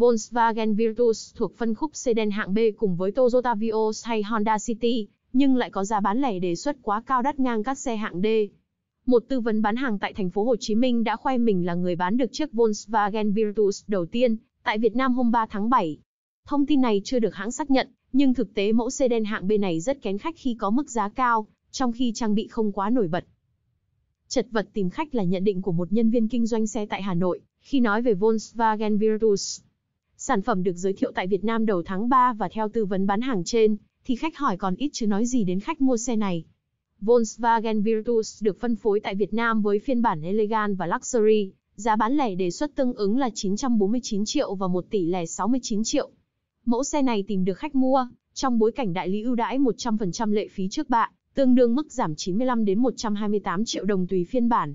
Volkswagen Virtus thuộc phân khúc sedan hạng B cùng với Toyota Vios hay Honda City, nhưng lại có giá bán lẻ đề xuất quá cao đắt ngang các xe hạng D. Một tư vấn bán hàng tại thành phố Hồ Chí Minh đã khoe mình là người bán được chiếc Volkswagen Virtus đầu tiên tại Việt Nam hôm 3 tháng 7. Thông tin này chưa được hãng xác nhận, nhưng thực tế mẫu sedan hạng B này rất kén khách khi có mức giá cao, trong khi trang bị không quá nổi bật. Chật vật tìm khách là nhận định của một nhân viên kinh doanh xe tại Hà Nội khi nói về Volkswagen Virtus. Sản phẩm được giới thiệu tại Việt Nam đầu tháng 3 và theo tư vấn bán hàng trên, thì khách hỏi còn ít chứ nói gì đến khách mua xe này. Volkswagen Virtus được phân phối tại Việt Nam với phiên bản Elegant và Luxury, giá bán lẻ đề xuất tương ứng là 949 triệu và 1 tỷ lẻ 69 triệu. Mẫu xe này tìm được khách mua, trong bối cảnh đại lý ưu đãi 100% lệ phí trước bạ, tương đương mức giảm 95 đến 128 triệu đồng tùy phiên bản.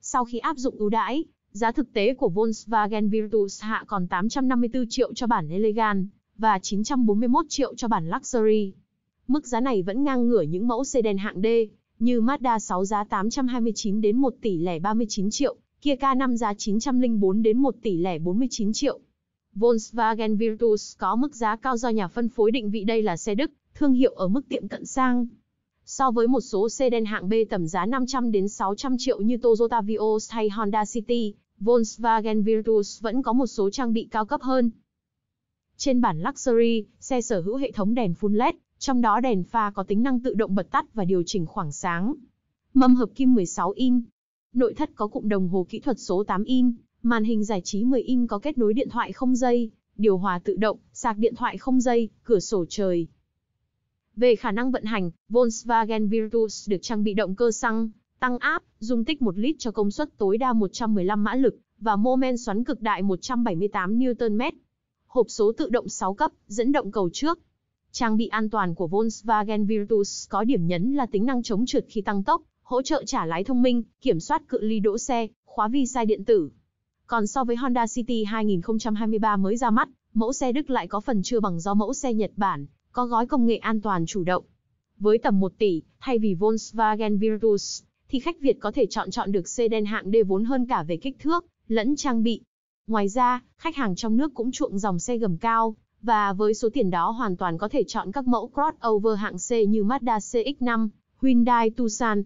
Sau khi áp dụng ưu đãi, Giá thực tế của Volkswagen Virtus hạ còn 854 triệu cho bản Elegant và 941 triệu cho bản Luxury. Mức giá này vẫn ngang ngửa những mẫu sedan hạng D như Mazda 6 giá 829 đến 1 tỷ lẻ 39 triệu, Kia K5 giá 904 đến 1 tỷ lẻ 49 triệu. Volkswagen Virtus có mức giá cao do nhà phân phối định vị đây là xe Đức, thương hiệu ở mức tiệm cận sang. So với một số xe sedan hạng B tầm giá 500 đến 600 triệu như Toyota Vios hay Honda City, Volkswagen Virtus vẫn có một số trang bị cao cấp hơn. Trên bản Luxury, xe sở hữu hệ thống đèn full LED, trong đó đèn pha có tính năng tự động bật tắt và điều chỉnh khoảng sáng. Mâm hợp kim 16 in. Nội thất có cụm đồng hồ kỹ thuật số 8 in, màn hình giải trí 10 in có kết nối điện thoại không dây, điều hòa tự động, sạc điện thoại không dây, cửa sổ trời, về khả năng vận hành, Volkswagen Virtus được trang bị động cơ xăng, tăng áp, dung tích 1 lít cho công suất tối đa 115 mã lực và mô men xoắn cực đại 178 Nm. Hộp số tự động 6 cấp, dẫn động cầu trước. Trang bị an toàn của Volkswagen Virtus có điểm nhấn là tính năng chống trượt khi tăng tốc, hỗ trợ trả lái thông minh, kiểm soát cự ly đỗ xe, khóa vi sai điện tử. Còn so với Honda City 2023 mới ra mắt, mẫu xe Đức lại có phần chưa bằng do mẫu xe Nhật Bản, có gói công nghệ an toàn chủ động. Với tầm 1 tỷ, thay vì Volkswagen Virtus, thì khách Việt có thể chọn chọn được sedan hạng D vốn hơn cả về kích thước, lẫn trang bị. Ngoài ra, khách hàng trong nước cũng chuộng dòng xe gầm cao, và với số tiền đó hoàn toàn có thể chọn các mẫu crossover hạng C như Mazda CX-5, Hyundai Tucson,